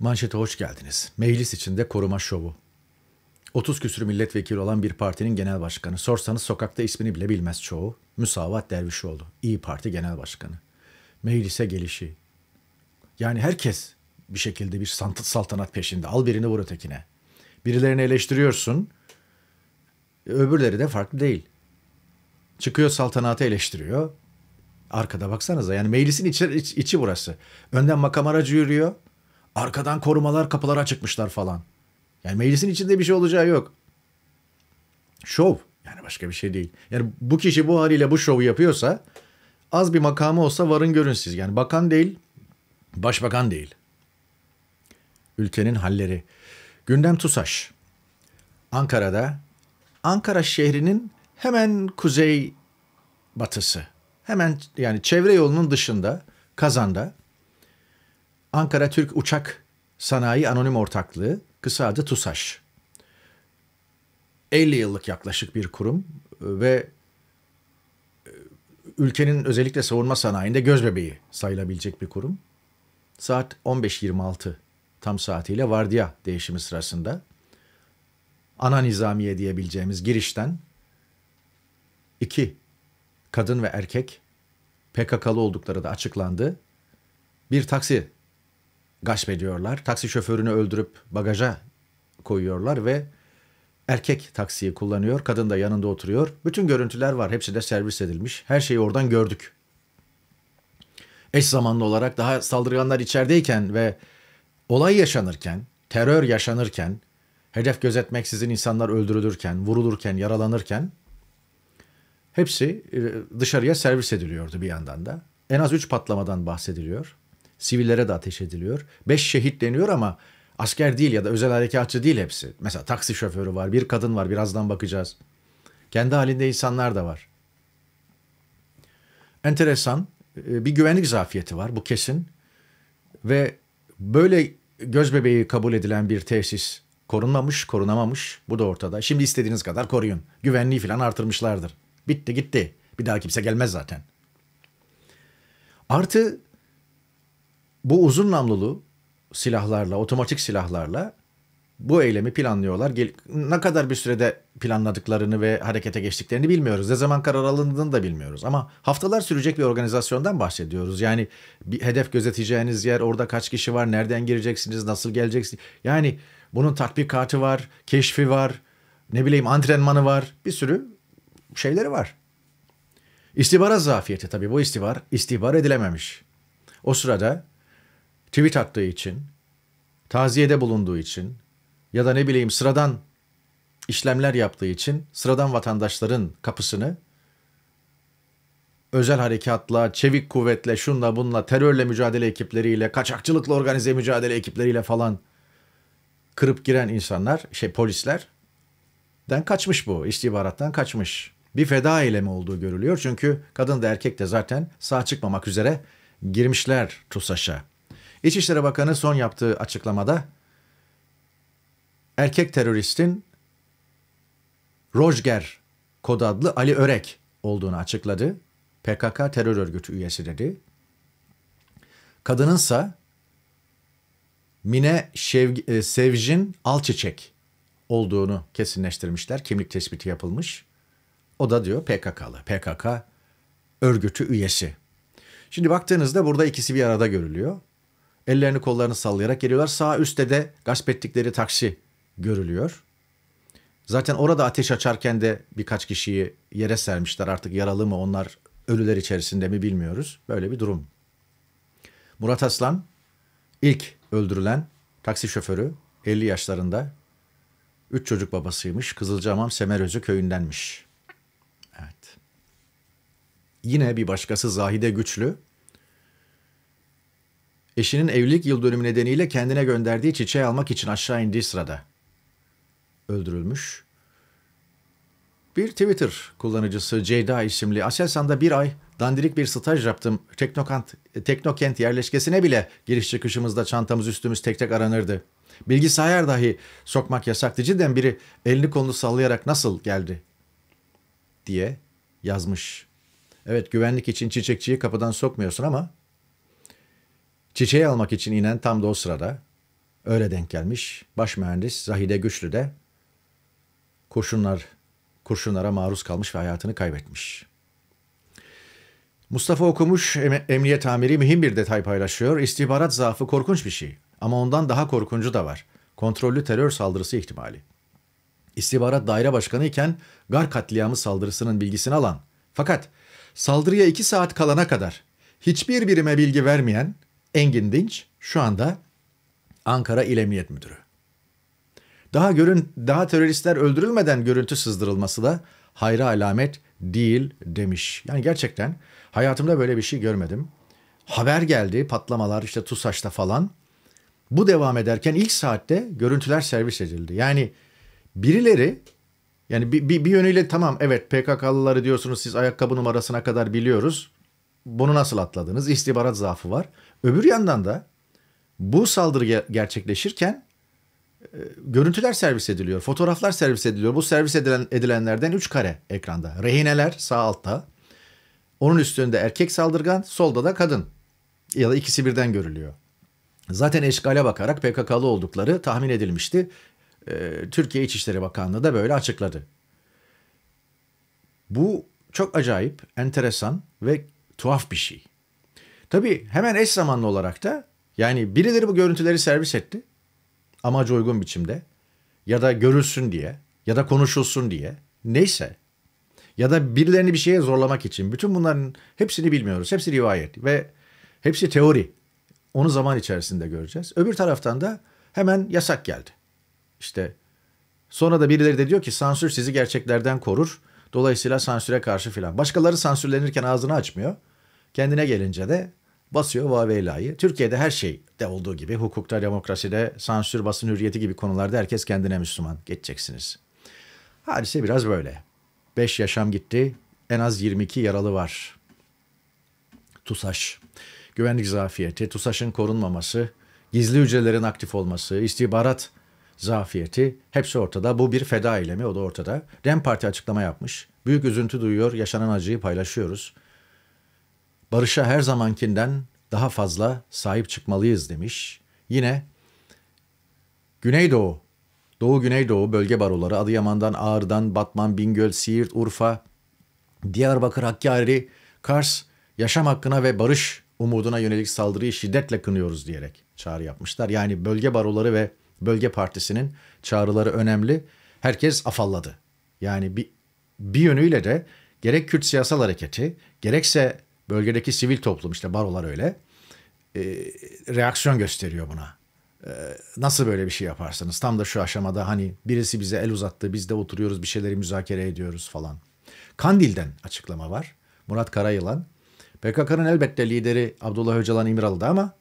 Manşete hoş geldiniz. Meclis içinde koruma şovu. 30 küsürü milletvekili olan bir partinin genel başkanı. Sorsanız sokakta ismini bile bilmez çoğu. Müsavat Dervişoğlu, İyi Parti Genel Başkanı. Meclise gelişi. Yani herkes bir şekilde bir saltanat peşinde. Al birini vur ötekine. Birilerini eleştiriyorsun. Öbürleri de farklı değil. Çıkıyor saltanatı eleştiriyor. Arkada baksanıza yani meclisin içi, içi burası. Önden makam aracı yürüyor. Arkadan korumalar kapılara çıkmışlar falan. Yani meclisin içinde bir şey olacağı yok. Şov. Yani başka bir şey değil. Yani bu kişi bu haliyle bu şovu yapıyorsa az bir makamı olsa varın görün siz. Yani bakan değil, başbakan değil. Ülkenin halleri. Gündem TUSAŞ. Ankara'da, Ankara şehrinin hemen kuzey batısı. Hemen yani çevre yolunun dışında, Kazan'da Ankara Türk Uçak Sanayi Anonim Ortaklığı, kısa adı TUSAŞ. 50 yıllık yaklaşık bir kurum e, ve e, ülkenin özellikle savunma sanayinde gözbebeği sayılabilecek bir kurum. Saat 15.26 tam saatiyle vardiya değişimi sırasında ana nizamiye diyebileceğimiz girişten iki kadın ve erkek PKK'lı oldukları da açıklandı. Bir taksi gasp ediyorlar. Taksi şoförünü öldürüp bagaja koyuyorlar ve erkek taksiyi kullanıyor. Kadın da yanında oturuyor. Bütün görüntüler var. Hepsi de servis edilmiş. Her şeyi oradan gördük. Eş zamanlı olarak daha saldırganlar içerideyken ve olay yaşanırken, terör yaşanırken, hedef gözetmeksizin insanlar öldürülürken, vurulurken, yaralanırken hepsi e, dışarıya servis ediliyordu bir yandan da. En az 3 patlamadan bahsediliyor. Sivillere de ateş ediliyor. Beş şehit deniyor ama asker değil ya da özel harekatçı değil hepsi. Mesela taksi şoförü var, bir kadın var, birazdan bakacağız. Kendi halinde insanlar da var. Enteresan e, bir güvenlik zafiyeti var bu kesin. Ve böyle gözbebeği kabul edilen bir tesis korunmamış, korunamamış. Bu da ortada. Şimdi istediğiniz kadar koruyun. Güvenliği falan artırmışlardır. Bitti gitti. Bir daha kimse gelmez zaten. Artı bu uzun namlulu silahlarla, otomatik silahlarla bu eylemi planlıyorlar. ne kadar bir sürede planladıklarını ve harekete geçtiklerini bilmiyoruz. Ne zaman karar alındığını da bilmiyoruz. Ama haftalar sürecek bir organizasyondan bahsediyoruz. Yani bir hedef gözeteceğiniz yer, orada kaç kişi var, nereden gireceksiniz, nasıl geleceksiniz. Yani bunun tatbikatı var, keşfi var, ne bileyim antrenmanı var. Bir sürü şeyleri var. İstihbarat zafiyeti tabii bu istihbar, istihbar edilememiş. O sırada tweet attığı için, taziyede bulunduğu için ya da ne bileyim sıradan işlemler yaptığı için sıradan vatandaşların kapısını özel harekatla, çevik kuvvetle, şunla bunla, terörle mücadele ekipleriyle, kaçakçılıkla organize mücadele ekipleriyle falan kırıp giren insanlar, şey polislerden kaçmış bu, istihbarattan kaçmış. Bir feda eylemi olduğu görülüyor çünkü kadın da erkek de zaten sağ çıkmamak üzere girmişler TUSAŞ'a. İçişleri Bakanı son yaptığı açıklamada erkek teröristin Rojger kod adlı Ali Örek olduğunu açıkladı. PKK terör örgütü üyesi dedi. Kadınınsa Mine Şev e, Sevjin Alçiçek olduğunu kesinleştirmişler. Kimlik tespiti yapılmış. O da diyor PKK'lı. PKK örgütü üyesi. Şimdi baktığınızda burada ikisi bir arada görülüyor. Ellerini kollarını sallayarak geliyorlar. Sağ üstte de gasp ettikleri taksi görülüyor. Zaten orada ateş açarken de birkaç kişiyi yere sermişler. Artık yaralı mı onlar ölüler içerisinde mi bilmiyoruz. Böyle bir durum. Murat Aslan ilk öldürülen taksi şoförü 50 yaşlarında. Üç çocuk babasıymış. Kızılcahamam Semerözü köyündenmiş. Evet. Yine bir başkası Zahide Güçlü Eşinin evlilik yıl dönümü nedeniyle kendine gönderdiği çiçeği almak için aşağı indiği sırada öldürülmüş. Bir Twitter kullanıcısı Ceyda isimli Aselsan'da bir ay dandirik bir staj yaptım. Teknokent, Teknokent yerleşkesine bile giriş çıkışımızda çantamız üstümüz tek tek aranırdı. Bilgisayar dahi sokmak yasaktı. Cidden biri elini kolunu sallayarak nasıl geldi diye yazmış. Evet güvenlik için çiçekçiyi kapıdan sokmuyorsun ama Çiçeği almak için inen tam da o sırada öyle denk gelmiş baş mühendis Zahide Güçlü de kurşunlar kurşunlara maruz kalmış ve hayatını kaybetmiş. Mustafa okumuş em- emniyet amiri mühim bir detay paylaşıyor. İstihbarat zaafı korkunç bir şey ama ondan daha korkuncu da var. Kontrollü terör saldırısı ihtimali. İstihbarat daire başkanı iken Gar katliamı saldırısının bilgisini alan fakat saldırıya iki saat kalana kadar hiçbir birime bilgi vermeyen Engin Dinç şu anda Ankara İl Emniyet Müdürü. Daha görün daha teröristler öldürülmeden görüntü sızdırılması da hayra alamet değil demiş. Yani gerçekten hayatımda böyle bir şey görmedim. Haber geldi patlamalar işte TUSAŞ'ta falan. Bu devam ederken ilk saatte görüntüler servis edildi. Yani birileri yani bir, bir, bir yönüyle tamam evet PKK'lıları diyorsunuz siz ayakkabı numarasına kadar biliyoruz. Bunu nasıl atladınız? İstihbarat zaafı var. Öbür yandan da bu saldırı gerçekleşirken e, görüntüler servis ediliyor, fotoğraflar servis ediliyor. Bu servis edilen, edilenlerden 3 kare ekranda. Rehineler sağ altta. Onun üstünde erkek saldırgan, solda da kadın. Ya da ikisi birden görülüyor. Zaten eşgale bakarak PKK'lı oldukları tahmin edilmişti. E, Türkiye İçişleri Bakanlığı da böyle açıkladı. Bu çok acayip, enteresan ve tuhaf bir şey. Tabii hemen eş zamanlı olarak da yani birileri bu görüntüleri servis etti. amacı uygun biçimde ya da görülsün diye ya da konuşulsun diye neyse ya da birilerini bir şeye zorlamak için bütün bunların hepsini bilmiyoruz. Hepsi rivayet ve hepsi teori. Onu zaman içerisinde göreceğiz. Öbür taraftan da hemen yasak geldi. İşte sonra da birileri de diyor ki sansür sizi gerçeklerden korur. Dolayısıyla sansüre karşı filan. Başkaları sansürlenirken ağzını açmıyor. Kendine gelince de basıyor Vaveyla'yı. Türkiye'de her şey de olduğu gibi hukukta, demokraside, sansür, basın hürriyeti gibi konularda herkes kendine Müslüman. Geçeceksiniz. Hadise biraz böyle. Beş yaşam gitti. En az 22 yaralı var. TUSAŞ. Güvenlik zafiyeti, TUSAŞ'ın korunmaması, gizli hücrelerin aktif olması, istihbarat zafiyeti hepsi ortada. Bu bir feda eylemi o da ortada. Dem Parti açıklama yapmış. Büyük üzüntü duyuyor, yaşanan acıyı paylaşıyoruz barışa her zamankinden daha fazla sahip çıkmalıyız demiş. Yine Güneydoğu, Doğu Güneydoğu bölge baroları Adıyaman'dan, Ağrı'dan, Batman, Bingöl, Siirt, Urfa, Diyarbakır, Hakkari, Kars yaşam hakkına ve barış umuduna yönelik saldırıyı şiddetle kınıyoruz diyerek çağrı yapmışlar. Yani bölge baroları ve bölge partisinin çağrıları önemli. Herkes afalladı. Yani bir, bir yönüyle de gerek Kürt Siyasal Hareketi gerekse bölgedeki sivil toplum işte barolar öyle e, reaksiyon gösteriyor buna. E, nasıl böyle bir şey yaparsınız? Tam da şu aşamada hani birisi bize el uzattı biz de oturuyoruz bir şeyleri müzakere ediyoruz falan. Kandil'den açıklama var. Murat Karayılan. PKK'nın elbette lideri Abdullah Öcalan İmralı'da ama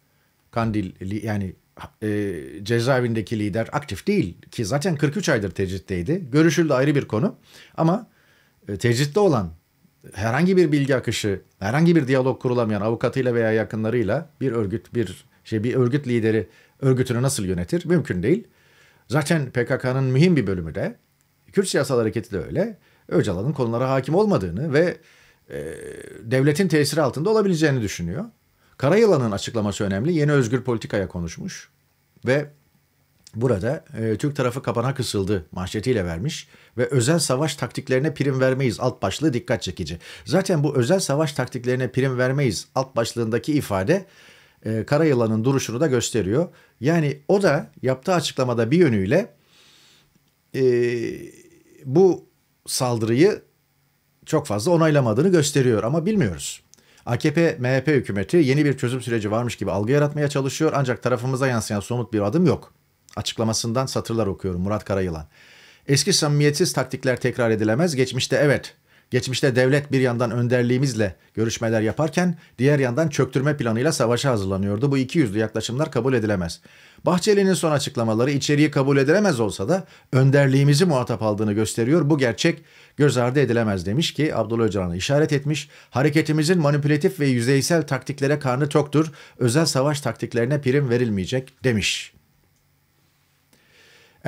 Kandil yani e, cezaevindeki lider aktif değil ki zaten 43 aydır tecritteydi. Görüşüldü ayrı bir konu ama e, tecritte olan herhangi bir bilgi akışı, herhangi bir diyalog kurulamayan avukatıyla veya yakınlarıyla bir örgüt, bir şey bir örgüt lideri örgütünü nasıl yönetir? Mümkün değil. Zaten PKK'nın mühim bir bölümü de Kürt Siyasal Hareketi de öyle. Öcalan'ın konulara hakim olmadığını ve e, devletin tesiri altında olabileceğini düşünüyor. Karayılan'ın açıklaması önemli. Yeni özgür politikaya konuşmuş ve Burada e, Türk tarafı kapana kısıldı manşetiyle vermiş ve özel savaş taktiklerine prim vermeyiz alt başlığı dikkat çekici. Zaten bu özel savaş taktiklerine prim vermeyiz alt başlığındaki ifade e, Karayılan'ın duruşunu da gösteriyor. Yani o da yaptığı açıklamada bir yönüyle e, bu saldırıyı çok fazla onaylamadığını gösteriyor ama bilmiyoruz. AKP-MHP hükümeti yeni bir çözüm süreci varmış gibi algı yaratmaya çalışıyor ancak tarafımıza yansıyan somut bir adım yok. Açıklamasından satırlar okuyorum Murat Karayılan. Eski samimiyetsiz taktikler tekrar edilemez. Geçmişte evet, geçmişte devlet bir yandan önderliğimizle görüşmeler yaparken diğer yandan çöktürme planıyla savaşa hazırlanıyordu. Bu iki yüzlü yaklaşımlar kabul edilemez. Bahçeli'nin son açıklamaları içeriği kabul edilemez olsa da önderliğimizi muhatap aldığını gösteriyor. Bu gerçek göz ardı edilemez demiş ki Abdullah Öcalan'a işaret etmiş. Hareketimizin manipülatif ve yüzeysel taktiklere karnı çoktur. Özel savaş taktiklerine prim verilmeyecek demiş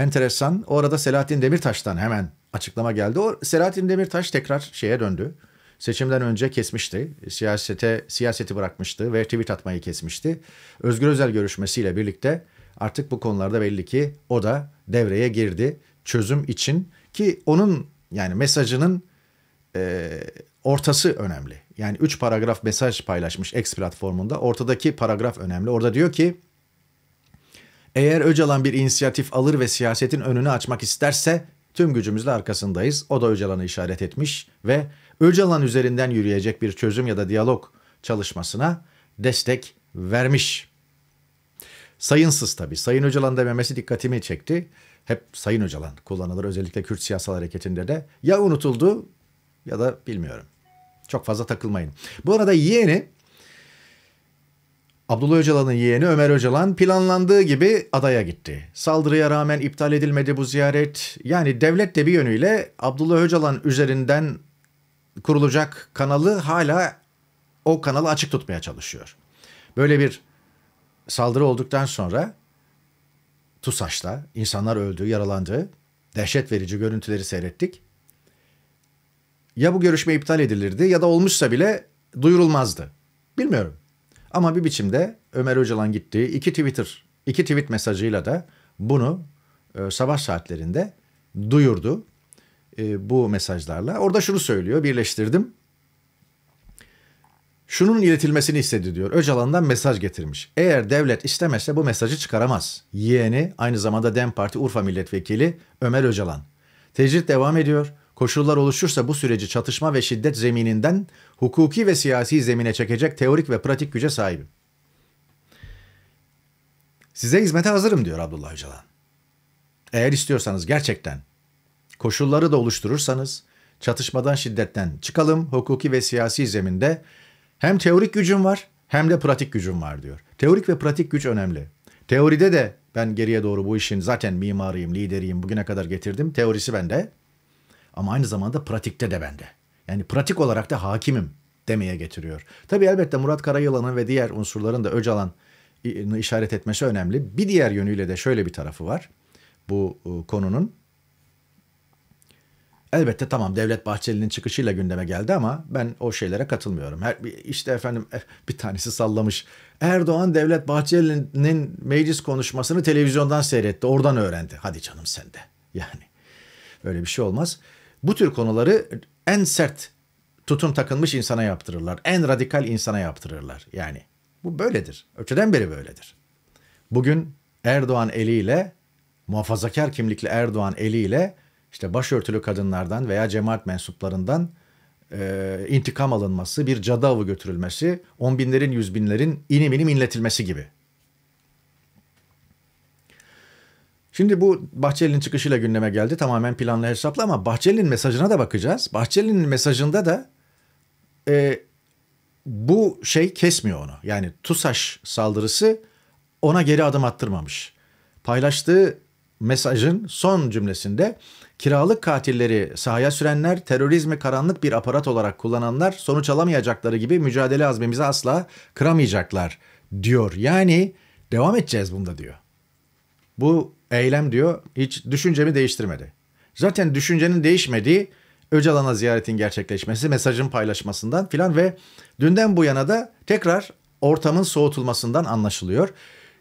enteresan. O arada Selahattin Demirtaş'tan hemen açıklama geldi. O Selahattin Demirtaş tekrar şeye döndü. Seçimden önce kesmişti. Siyasete siyaseti bırakmıştı ve tweet atmayı kesmişti. Özgür Özel görüşmesiyle birlikte artık bu konularda belli ki o da devreye girdi çözüm için ki onun yani mesajının e, ortası önemli. Yani 3 paragraf mesaj paylaşmış X platformunda. Ortadaki paragraf önemli. Orada diyor ki eğer Öcalan bir inisiyatif alır ve siyasetin önünü açmak isterse tüm gücümüzle arkasındayız. O da Öcalan'ı işaret etmiş ve Öcalan üzerinden yürüyecek bir çözüm ya da diyalog çalışmasına destek vermiş. Sayınsız tabii. Sayın Öcalan dememesi dikkatimi çekti. Hep Sayın Öcalan kullanılır özellikle Kürt siyasal hareketinde de. Ya unutuldu ya da bilmiyorum. Çok fazla takılmayın. Bu arada yeğeni Abdullah Öcalan'ın yeğeni Ömer Öcalan planlandığı gibi adaya gitti. Saldırıya rağmen iptal edilmedi bu ziyaret. Yani devlet de bir yönüyle Abdullah Öcalan üzerinden kurulacak kanalı hala o kanalı açık tutmaya çalışıyor. Böyle bir saldırı olduktan sonra TUSAŞ'ta insanlar öldü, yaralandı. Dehşet verici görüntüleri seyrettik. Ya bu görüşme iptal edilirdi ya da olmuşsa bile duyurulmazdı. Bilmiyorum. Ama bir biçimde Ömer Öcalan gittiği iki Twitter, iki tweet mesajıyla da bunu e, sabah saatlerinde duyurdu e, bu mesajlarla. Orada şunu söylüyor, birleştirdim. Şunun iletilmesini istedi diyor. Öcalan'dan mesaj getirmiş. Eğer devlet istemezse bu mesajı çıkaramaz. Yeğeni aynı zamanda DEM Parti Urfa Milletvekili Ömer Öcalan. Tecrit devam ediyor koşullar oluşursa bu süreci çatışma ve şiddet zemininden hukuki ve siyasi zemine çekecek teorik ve pratik güce sahibim. Size hizmete hazırım diyor Abdullah Öcalan. Eğer istiyorsanız gerçekten koşulları da oluşturursanız çatışmadan şiddetten çıkalım hukuki ve siyasi zeminde hem teorik gücüm var hem de pratik gücüm var diyor. Teorik ve pratik güç önemli. Teoride de ben geriye doğru bu işin zaten mimarıyım, lideriyim, bugüne kadar getirdim. Teorisi bende. Ama aynı zamanda pratikte de bende. Yani pratik olarak da hakimim demeye getiriyor. Tabii elbette Murat Karayılan'ın ve diğer unsurların da Öcalan'ı işaret etmesi önemli. Bir diğer yönüyle de şöyle bir tarafı var bu e, konunun. Elbette tamam Devlet Bahçeli'nin çıkışıyla gündeme geldi ama ben o şeylere katılmıyorum. Her işte efendim eh, bir tanesi sallamış. Erdoğan Devlet Bahçeli'nin meclis konuşmasını televizyondan seyretti. Oradan öğrendi. Hadi canım sen de. Yani öyle bir şey olmaz bu tür konuları en sert tutum takılmış insana yaptırırlar. En radikal insana yaptırırlar. Yani bu böyledir. Öteden beri böyledir. Bugün Erdoğan eliyle muhafazakar kimlikli Erdoğan eliyle işte başörtülü kadınlardan veya cemaat mensuplarından e, intikam alınması, bir cadı avı götürülmesi, on binlerin, yüz binlerin inim inim inletilmesi gibi. Şimdi bu Bahçeli'nin çıkışıyla gündeme geldi. Tamamen planlı hesaplı ama Bahçeli'nin mesajına da bakacağız. Bahçeli'nin mesajında da e, bu şey kesmiyor onu. Yani TUSAŞ saldırısı ona geri adım attırmamış. Paylaştığı mesajın son cümlesinde kiralık katilleri sahaya sürenler, terörizmi karanlık bir aparat olarak kullananlar sonuç alamayacakları gibi mücadele azmimizi asla kıramayacaklar diyor. Yani devam edeceğiz bunda diyor. Bu Eylem diyor hiç düşüncemi değiştirmedi. Zaten düşüncenin değişmediği Öcalan'a ziyaretin gerçekleşmesi, mesajın paylaşmasından filan ve dünden bu yana da tekrar ortamın soğutulmasından anlaşılıyor.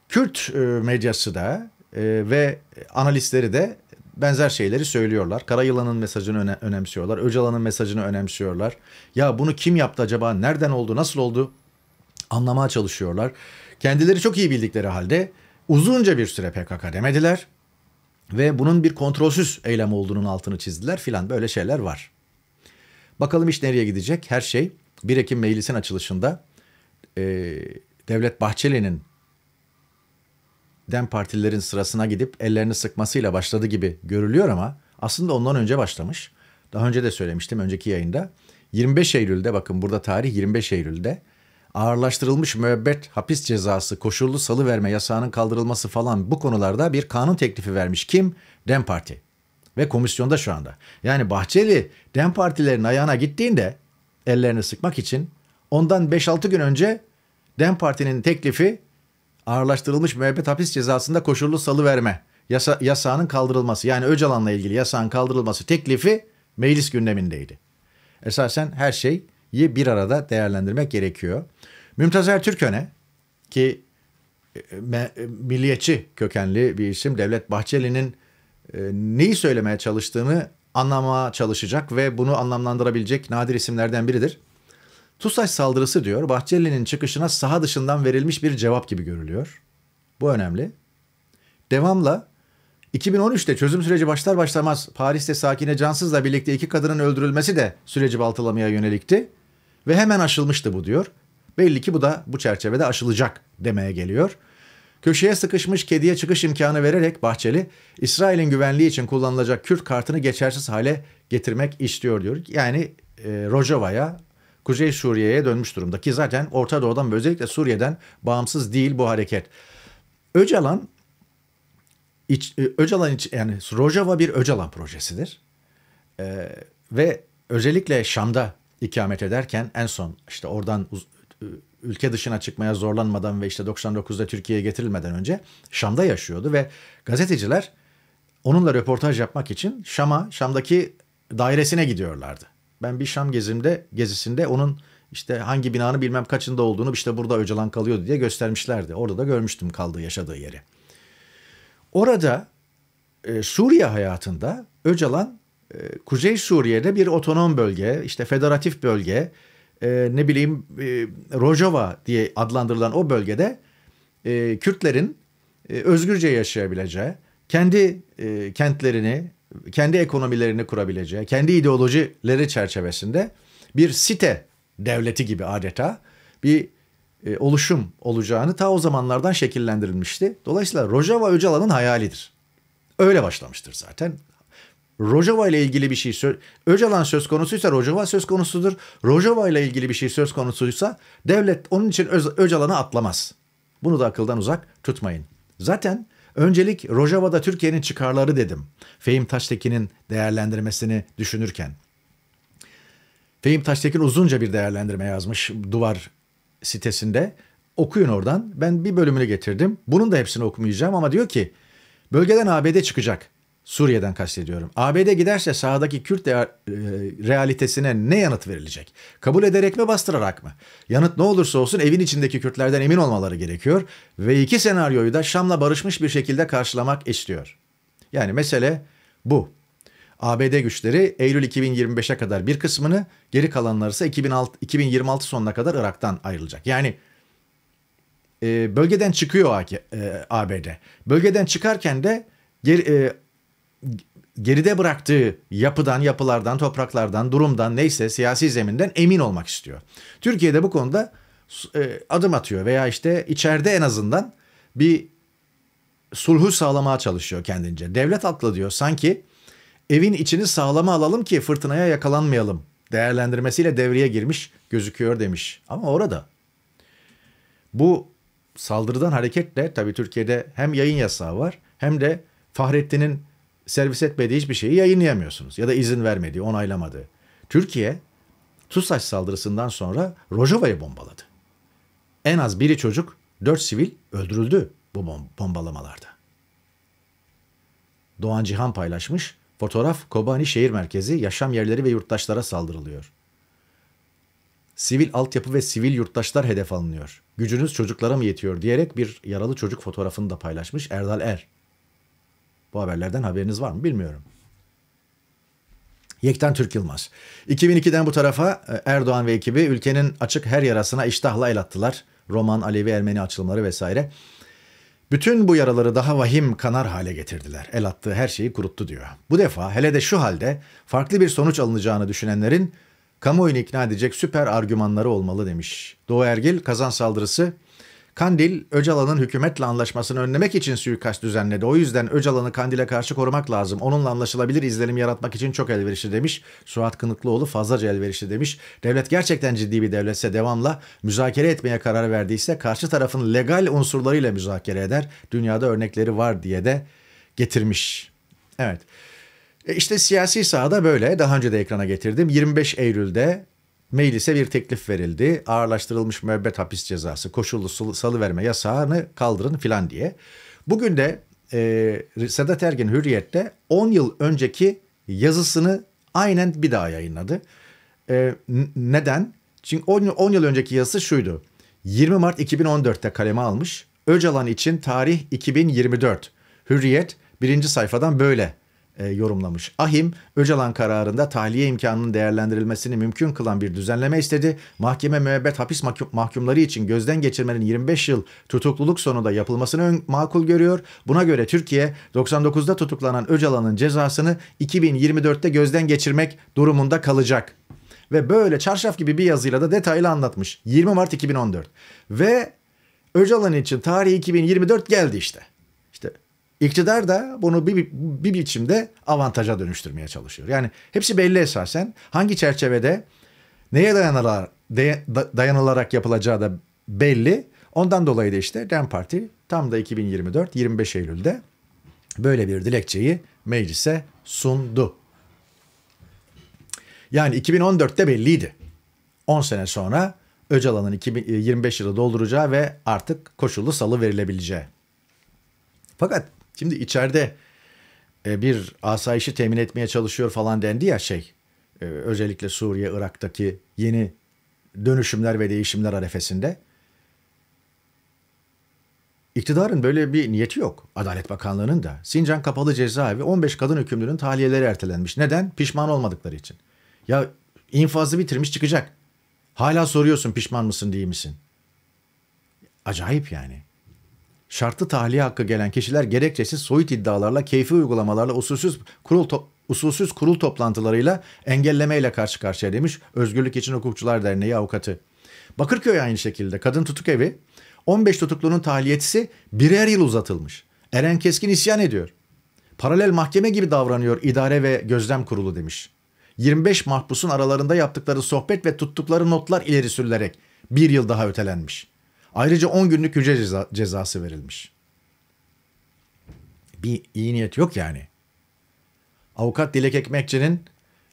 Kürt e, medyası da e, ve analistleri de benzer şeyleri söylüyorlar. Kara yılanın mesajını öne- önemsiyorlar. Öcalan'ın mesajını önemsiyorlar. Ya bunu kim yaptı acaba? Nereden oldu? Nasıl oldu? Anlamaya çalışıyorlar. Kendileri çok iyi bildikleri halde Uzunca bir süre PKK demediler ve bunun bir kontrolsüz eylem olduğunun altını çizdiler filan böyle şeyler var. Bakalım iş nereye gidecek? Her şey 1 Ekim meclisin açılışında e, Devlet Bahçeli'nin Dem partilerin sırasına gidip ellerini sıkmasıyla başladı gibi görülüyor ama aslında ondan önce başlamış. Daha önce de söylemiştim önceki yayında. 25 Eylül'de bakın burada tarih 25 Eylül'de ağırlaştırılmış müebbet hapis cezası, koşullu salı verme yasağının kaldırılması falan bu konularda bir kanun teklifi vermiş. Kim? Dem Parti. Ve komisyonda şu anda. Yani Bahçeli Dem Partilerin ayağına gittiğinde ellerini sıkmak için ondan 5-6 gün önce Dem Parti'nin teklifi ağırlaştırılmış müebbet hapis cezasında koşullu salı verme yasa, yasağının kaldırılması yani Öcalan'la ilgili yasağın kaldırılması teklifi meclis gündemindeydi. Esasen her şeyi bir arada değerlendirmek gerekiyor. Mümtaz Ertürkön'e ki e, e, milliyetçi kökenli bir isim Devlet Bahçeli'nin e, neyi söylemeye çalıştığını anlamaya çalışacak ve bunu anlamlandırabilecek nadir isimlerden biridir. TUSAŞ saldırısı diyor Bahçeli'nin çıkışına saha dışından verilmiş bir cevap gibi görülüyor. Bu önemli. Devamla 2013'te çözüm süreci başlar başlamaz Paris'te Sakine Cansız'la birlikte iki kadının öldürülmesi de süreci baltalamaya yönelikti ve hemen aşılmıştı bu diyor. Belli ki bu da bu çerçevede aşılacak demeye geliyor. Köşeye sıkışmış kediye çıkış imkanı vererek Bahçeli, İsrail'in güvenliği için kullanılacak Kürt kartını geçersiz hale getirmek istiyor diyor. Yani e, Rojava'ya, Kuzey Suriye'ye dönmüş durumda ki zaten Orta Doğu'dan ve özellikle Suriye'den bağımsız değil bu hareket. Öcalan, iç, e, Öcalan iç, yani Rojava bir Öcalan projesidir. E, ve özellikle Şam'da ikamet ederken en son işte oradan ülke dışına çıkmaya zorlanmadan ve işte 99'da Türkiye'ye getirilmeden önce Şam'da yaşıyordu ve gazeteciler onunla röportaj yapmak için Şam'a, Şam'daki dairesine gidiyorlardı. Ben bir Şam gezimde, gezisinde onun işte hangi binanı bilmem kaçında olduğunu işte burada Öcalan kalıyordu diye göstermişlerdi. Orada da görmüştüm kaldığı, yaşadığı yeri. Orada e, Suriye hayatında Öcalan e, Kuzey Suriye'de bir otonom bölge, işte federatif bölge, e, ne bileyim e, Rojava diye adlandırılan o bölgede e, Kürtlerin e, özgürce yaşayabileceği, kendi e, kentlerini, kendi ekonomilerini kurabileceği, kendi ideolojileri çerçevesinde bir site devleti gibi adeta bir e, oluşum olacağını ta o zamanlardan şekillendirilmişti. Dolayısıyla Rojava Öcalan'ın hayalidir. Öyle başlamıştır zaten. Rojava ile ilgili bir şey söz Öcalan söz konusuysa Rojava söz konusudur. Rojava ile ilgili bir şey söz konusuysa devlet onun için Ö- Öcalan'ı atlamaz. Bunu da akıldan uzak tutmayın. Zaten öncelik Rojava'da Türkiye'nin çıkarları dedim. Fehim Taştekin'in değerlendirmesini düşünürken. Fehim Taştekin uzunca bir değerlendirme yazmış Duvar sitesinde. Okuyun oradan. Ben bir bölümünü getirdim. Bunun da hepsini okumayacağım ama diyor ki bölgeden ABD çıkacak. Suriye'den kastediyorum. ABD giderse sahadaki Kürt de, e, realitesine ne yanıt verilecek? Kabul ederek mi bastırarak mı? Yanıt ne olursa olsun evin içindeki Kürtlerden emin olmaları gerekiyor ve iki senaryoyu da Şam'la barışmış bir şekilde karşılamak istiyor. Yani mesele bu. ABD güçleri Eylül 2025'e kadar bir kısmını, geri kalanları ise 2006, 2026 sonuna kadar Irak'tan ayrılacak. Yani e, bölgeden çıkıyor ABD. E, bölgeden çıkarken de geri, e, geride bıraktığı yapıdan, yapılardan, topraklardan, durumdan neyse siyasi zeminden emin olmak istiyor. Türkiye'de bu konuda e, adım atıyor veya işte içeride en azından bir sulhu sağlamaya çalışıyor kendince. Devlet atla diyor sanki evin içini sağlama alalım ki fırtınaya yakalanmayalım değerlendirmesiyle devreye girmiş gözüküyor demiş. Ama orada bu saldırıdan hareketle tabii Türkiye'de hem yayın yasağı var hem de Fahrettin'in servis etmediği hiçbir şeyi yayınlayamıyorsunuz. Ya da izin vermediği, onaylamadığı. Türkiye TUSAŞ saldırısından sonra Rojava'yı bombaladı. En az biri çocuk, dört sivil öldürüldü bu bombalamalarda. Doğan Cihan paylaşmış, fotoğraf Kobani şehir merkezi yaşam yerleri ve yurttaşlara saldırılıyor. Sivil altyapı ve sivil yurttaşlar hedef alınıyor. Gücünüz çocuklara mı yetiyor diyerek bir yaralı çocuk fotoğrafını da paylaşmış Erdal Er. Bu haberlerden haberiniz var mı bilmiyorum. Yekten Türk Yılmaz. 2002'den bu tarafa e, Erdoğan ve ekibi ülkenin açık her yarasına iştahla el attılar. Roman, Alevi, Ermeni açılımları vesaire. Bütün bu yaraları daha vahim kanar hale getirdiler. El attığı her şeyi kuruttu diyor. Bu defa hele de şu halde farklı bir sonuç alınacağını düşünenlerin kamuoyunu ikna edecek süper argümanları olmalı demiş. Doğu Ergil kazan saldırısı Kandil, Öcalan'ın hükümetle anlaşmasını önlemek için suikast düzenledi. O yüzden Öcalan'ı Kandil'e karşı korumak lazım. Onunla anlaşılabilir izlenim yaratmak için çok elverişli demiş. Suat Kınıklıoğlu fazlaca elverişli demiş. Devlet gerçekten ciddi bir devletse devamla müzakere etmeye karar verdiyse karşı tarafın legal unsurlarıyla müzakere eder. Dünyada örnekleri var diye de getirmiş. Evet. E işte siyasi sahada böyle. Daha önce de ekrana getirdim. 25 Eylül'de meclise bir teklif verildi. Ağırlaştırılmış müebbet hapis cezası, koşullu salıverme yasağını kaldırın filan diye. Bugün de e, Sedat Ergin Hürriyet'te 10 yıl önceki yazısını aynen bir daha yayınladı. E, neden? Çünkü 10, 10 yıl önceki yazısı şuydu. 20 Mart 2014'te kaleme almış. Öcalan için tarih 2024. Hürriyet birinci sayfadan böyle e, yorumlamış. Ahim, Öcalan kararında tahliye imkanının değerlendirilmesini mümkün kılan bir düzenleme istedi. Mahkeme müebbet hapis mahkumları için gözden geçirmenin 25 yıl tutukluluk sonunda yapılmasını makul görüyor. Buna göre Türkiye 99'da tutuklanan Öcalan'ın cezasını 2024'te gözden geçirmek durumunda kalacak. Ve böyle çarşaf gibi bir yazıyla da detaylı anlatmış. 20 Mart 2014. Ve Öcalan için tarih 2024 geldi işte. İktidar da bunu bir, bir biçimde avantaja dönüştürmeye çalışıyor. Yani hepsi belli esasen. Hangi çerçevede neye dayanılar, dayanılarak yapılacağı da belli. Ondan dolayı da işte Dem Parti tam da 2024 25 Eylül'de böyle bir dilekçeyi meclise sundu. Yani 2014'te belliydi. 10 sene sonra Öcalan'ın 2025 e, yılı dolduracağı ve artık koşullu salı verilebileceği. Fakat Şimdi içeride e, bir asayişi temin etmeye çalışıyor falan dendi ya şey. E, özellikle Suriye, Irak'taki yeni dönüşümler ve değişimler arefesinde. İktidarın böyle bir niyeti yok. Adalet Bakanlığı'nın da. Sincan Kapalı Cezaevi 15 kadın hükümlünün tahliyeleri ertelenmiş. Neden? Pişman olmadıkları için. Ya infazı bitirmiş çıkacak. Hala soruyorsun pişman mısın değil misin? Acayip yani şartlı tahliye hakkı gelen kişiler gerekçesiz soyut iddialarla, keyfi uygulamalarla usulsüz kurul to- usulsüz kurul toplantılarıyla engellemeyle karşı karşıya demiş Özgürlük İçin Hukukçular Derneği avukatı. Bakırköy aynı şekilde kadın tutuk evi 15 tutuklunun tahliyesi birer yıl uzatılmış. Eren Keskin isyan ediyor. Paralel mahkeme gibi davranıyor idare ve gözlem kurulu demiş. 25 mahpusun aralarında yaptıkları sohbet ve tuttukları notlar ileri sürülerek bir yıl daha ötelenmiş. Ayrıca 10 günlük hücre ceza, cezası verilmiş. Bir iyi niyet yok yani. Avukat Dilek Ekmekçi'nin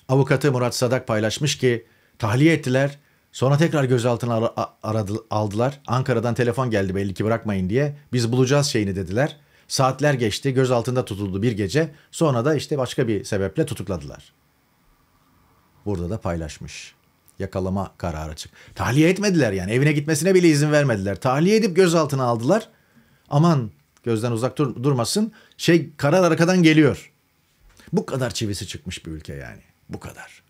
avukatı Murat Sadak paylaşmış ki tahliye ettiler. Sonra tekrar gözaltına ar- aradı, aldılar. Ankara'dan telefon geldi belli ki bırakmayın diye. Biz bulacağız şeyini dediler. Saatler geçti gözaltında tutuldu bir gece. Sonra da işte başka bir sebeple tutukladılar. Burada da paylaşmış yakalama kararı çık. Tahliye etmediler yani. Evine gitmesine bile izin vermediler. Tahliye edip gözaltına aldılar. Aman gözden uzak dur durmasın. Şey karar arkadan geliyor. Bu kadar çivisi çıkmış bir ülke yani. Bu kadar.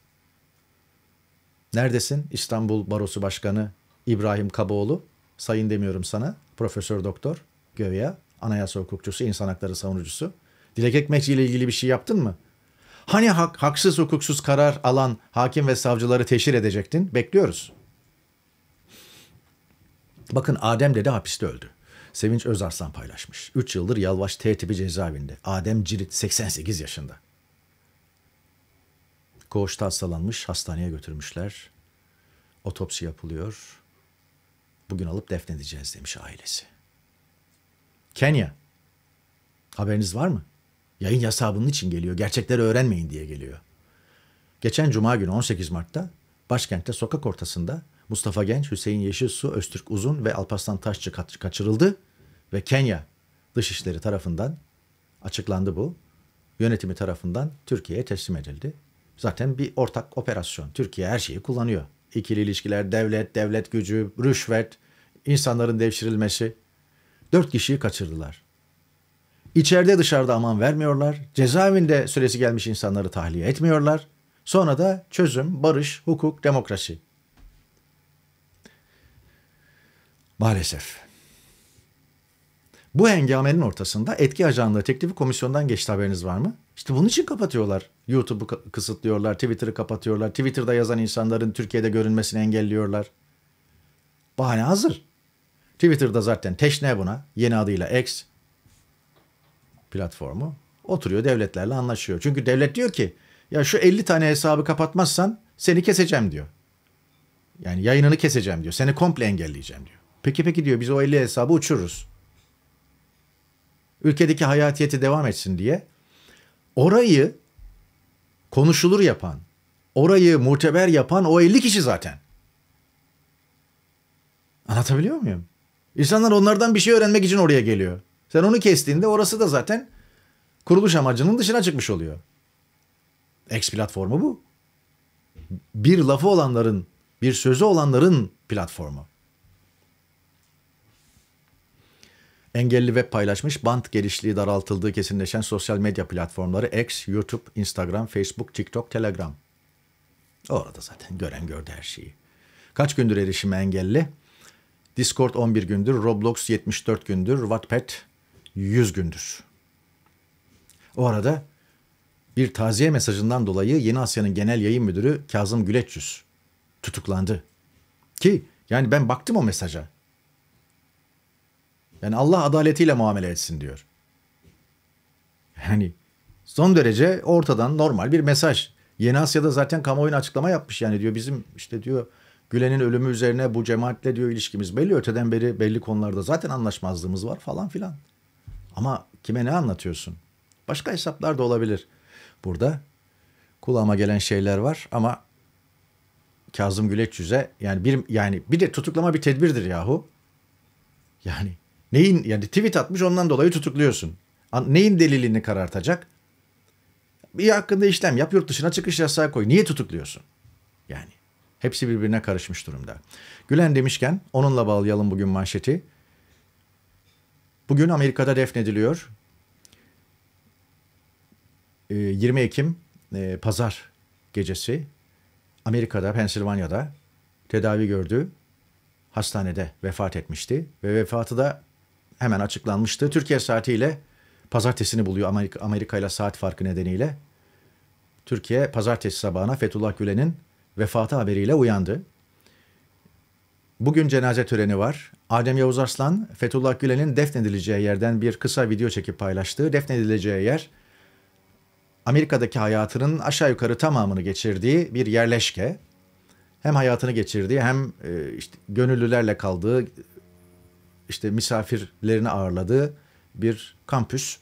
Neredesin? İstanbul Barosu Başkanı İbrahim Kaboğlu. Sayın demiyorum sana. Profesör Doktor Göya. Anayasa hukukçusu, insan hakları savunucusu. Dilek Ekmekçi ile ilgili bir şey yaptın mı? Hani hak, haksız hukuksuz karar alan hakim ve savcıları teşhir edecektin? Bekliyoruz. Bakın Adem Dede hapiste öldü. Sevinç Özarslan paylaşmış. 3 yıldır Yalvaç T tipi cezaevinde. Adem Cirit 88 yaşında. Koğuşta hastalanmış, hastaneye götürmüşler. Otopsi yapılıyor. Bugün alıp defnedeceğiz demiş ailesi. Kenya. Haberiniz var mı? Yayın yasağı bunun için geliyor. Gerçekleri öğrenmeyin diye geliyor. Geçen cuma günü 18 Mart'ta başkentte sokak ortasında Mustafa Genç, Hüseyin Yeşilsu, Öztürk Uzun ve Alparslan Taşçı kaçırıldı ve Kenya Dışişleri tarafından açıklandı bu. Yönetimi tarafından Türkiye'ye teslim edildi. Zaten bir ortak operasyon. Türkiye her şeyi kullanıyor. İkili ilişkiler, devlet, devlet gücü, rüşvet, insanların devşirilmesi. Dört kişiyi kaçırdılar. İçeride dışarıda aman vermiyorlar. Cezaevinde süresi gelmiş insanları tahliye etmiyorlar. Sonra da çözüm, barış, hukuk, demokrasi. Maalesef. Bu hengamenin ortasında etki ajanlığı teklifi komisyondan geçti haberiniz var mı? İşte bunun için kapatıyorlar. YouTube'u kısıtlıyorlar, Twitter'ı kapatıyorlar. Twitter'da yazan insanların Türkiye'de görünmesini engelliyorlar. Bahane hazır. Twitter'da zaten teşne buna. Yeni adıyla X platformu oturuyor devletlerle anlaşıyor. Çünkü devlet diyor ki ya şu 50 tane hesabı kapatmazsan seni keseceğim diyor. Yani yayınını keseceğim diyor. Seni komple engelleyeceğim diyor. Peki peki diyor biz o 50 hesabı uçururuz. Ülkedeki hayatiyeti devam etsin diye orayı konuşulur yapan, orayı muteber yapan o 50 kişi zaten. Anlatabiliyor muyum? İnsanlar onlardan bir şey öğrenmek için oraya geliyor. Sen onu kestiğinde orası da zaten kuruluş amacının dışına çıkmış oluyor. X platformu bu. Bir lafı olanların, bir sözü olanların platformu. Engelli web paylaşmış, bant gelişliği daraltıldığı kesinleşen sosyal medya platformları X, YouTube, Instagram, Facebook, TikTok, Telegram. Orada zaten gören gördü her şeyi. Kaç gündür erişime engelli? Discord 11 gündür, Roblox 74 gündür, Wattpad 100 gündür. O arada bir taziye mesajından dolayı Yeni Asya'nın genel yayın müdürü Kazım Güleçyüz tutuklandı. Ki yani ben baktım o mesaja. Yani Allah adaletiyle muamele etsin diyor. Yani son derece ortadan normal bir mesaj. Yeni Asya'da zaten kamuoyuna açıklama yapmış yani diyor bizim işte diyor Gülen'in ölümü üzerine bu cemaatle diyor ilişkimiz belli öteden beri belli konularda zaten anlaşmazlığımız var falan filan. Ama kime ne anlatıyorsun? Başka hesaplar da olabilir. Burada kulağıma gelen şeyler var ama Kazım Güleç yüze yani bir yani bir de tutuklama bir tedbirdir yahu. Yani neyin yani tweet atmış ondan dolayı tutukluyorsun. Neyin delilini karartacak? Bir hakkında işlem yap yurt dışına çıkış yasağı koy. Niye tutukluyorsun? Yani hepsi birbirine karışmış durumda. Gülen demişken onunla bağlayalım bugün manşeti. Bugün Amerika'da defnediliyor. 20 ee, Ekim e, pazar gecesi Amerika'da, Pensilvanya'da tedavi gördü. Hastanede vefat etmişti ve vefatı da hemen açıklanmıştı. Türkiye saatiyle pazartesini buluyor Amerika, Amerika ile saat farkı nedeniyle. Türkiye pazartesi sabahına Fethullah Gülen'in vefatı haberiyle uyandı. Bugün cenaze töreni var. Adem Yavuz Arslan, Fethullah Gülen'in defnedileceği yerden bir kısa video çekip paylaştığı Defnedileceği yer Amerika'daki hayatının aşağı yukarı tamamını geçirdiği bir yerleşke. Hem hayatını geçirdiği hem e, işte gönüllülerle kaldığı, işte misafirlerini ağırladığı bir kampüs.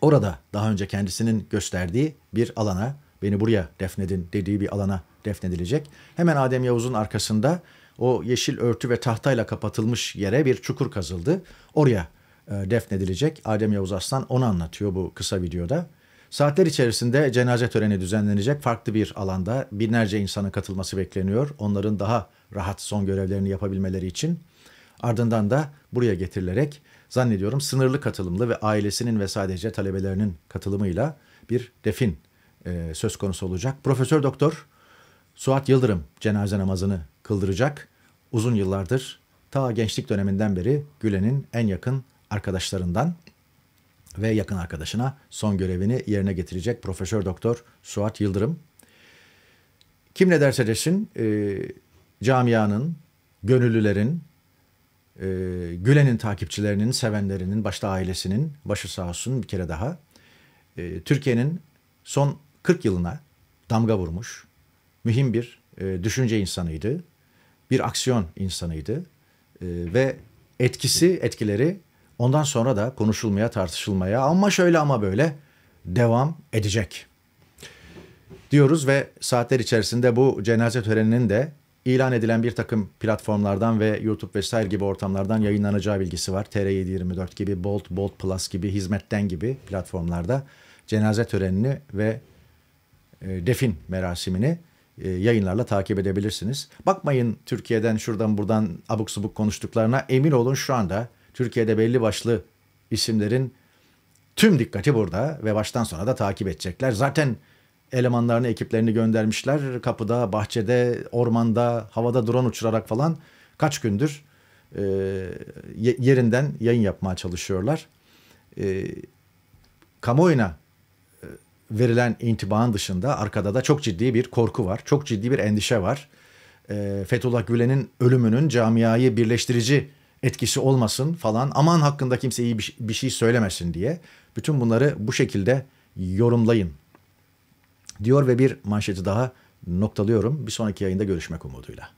Orada daha önce kendisinin gösterdiği bir alana, beni buraya defnedin dediği bir alana defnedilecek. Hemen Adem Yavuz'un arkasında o yeşil örtü ve tahtayla kapatılmış yere bir çukur kazıldı. Oraya e, defnedilecek. Adem Yavuz Aslan onu anlatıyor bu kısa videoda. Saatler içerisinde cenaze töreni düzenlenecek. Farklı bir alanda binlerce insanın katılması bekleniyor. Onların daha rahat son görevlerini yapabilmeleri için. Ardından da buraya getirilerek zannediyorum sınırlı katılımlı ve ailesinin ve sadece talebelerinin katılımıyla bir defin e, söz konusu olacak. Profesör Doktor Suat Yıldırım cenaze namazını kıldıracak uzun yıllardır ta gençlik döneminden beri Gülen'in en yakın arkadaşlarından ve yakın arkadaşına son görevini yerine getirecek Profesör Doktor Suat Yıldırım. Kim ne derse desin e, camianın, gönüllülerin, e, Gülen'in takipçilerinin, sevenlerinin, başta ailesinin başı sağ olsun bir kere daha e, Türkiye'nin son 40 yılına damga vurmuş mühim bir e, düşünce insanıydı bir aksiyon insanıydı. E, ve etkisi, etkileri ondan sonra da konuşulmaya, tartışılmaya ama şöyle ama böyle devam edecek diyoruz ve saatler içerisinde bu cenaze töreninin de ilan edilen bir takım platformlardan ve YouTube vesaire gibi ortamlardan yayınlanacağı bilgisi var. TR724 gibi, Bolt, Bolt Plus gibi, Hizmetten gibi platformlarda cenaze törenini ve e, defin merasimini e, yayınlarla takip edebilirsiniz. Bakmayın Türkiye'den şuradan buradan abuk subuk konuştuklarına emin olun şu anda Türkiye'de belli başlı isimlerin tüm dikkati burada ve baştan sona da takip edecekler. Zaten elemanlarını, ekiplerini göndermişler. Kapıda, bahçede, ormanda, havada drone uçurarak falan kaç gündür e, yerinden yayın yapmaya çalışıyorlar. E, kamuoyuna verilen intibanın dışında arkada da çok ciddi bir korku var. Çok ciddi bir endişe var. E, Fethullah Gülen'in ölümünün camiayı birleştirici etkisi olmasın falan aman hakkında kimse iyi bir, bir şey söylemesin diye. Bütün bunları bu şekilde yorumlayın diyor ve bir manşeti daha noktalıyorum. Bir sonraki yayında görüşmek umuduyla.